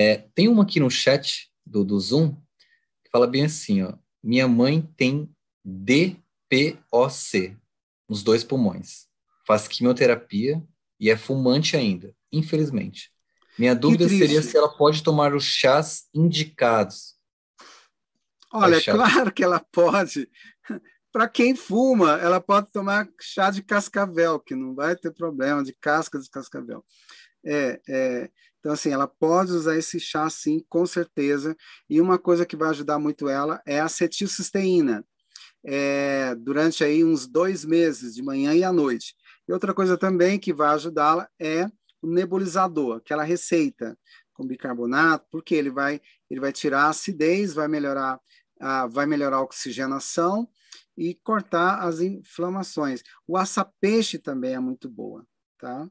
É, tem uma aqui no chat do, do Zoom que fala bem assim, ó. Minha mãe tem DPOC nos dois pulmões. Faz quimioterapia e é fumante ainda, infelizmente. Minha dúvida seria se ela pode tomar os chás indicados. Olha, é claro que ela pode. Para quem fuma, ela pode tomar chá de cascavel, que não vai ter problema de casca de cascavel. É, é, então, assim, ela pode usar esse chá, sim, com certeza. E uma coisa que vai ajudar muito ela é a acetilcisteína, é, durante aí uns dois meses, de manhã e à noite. E outra coisa também que vai ajudá-la é o nebulizador, aquela receita com bicarbonato, porque ele vai, ele vai tirar a acidez, vai melhorar a, vai melhorar a oxigenação e cortar as inflamações. O aça-peixe também é muito boa, tá?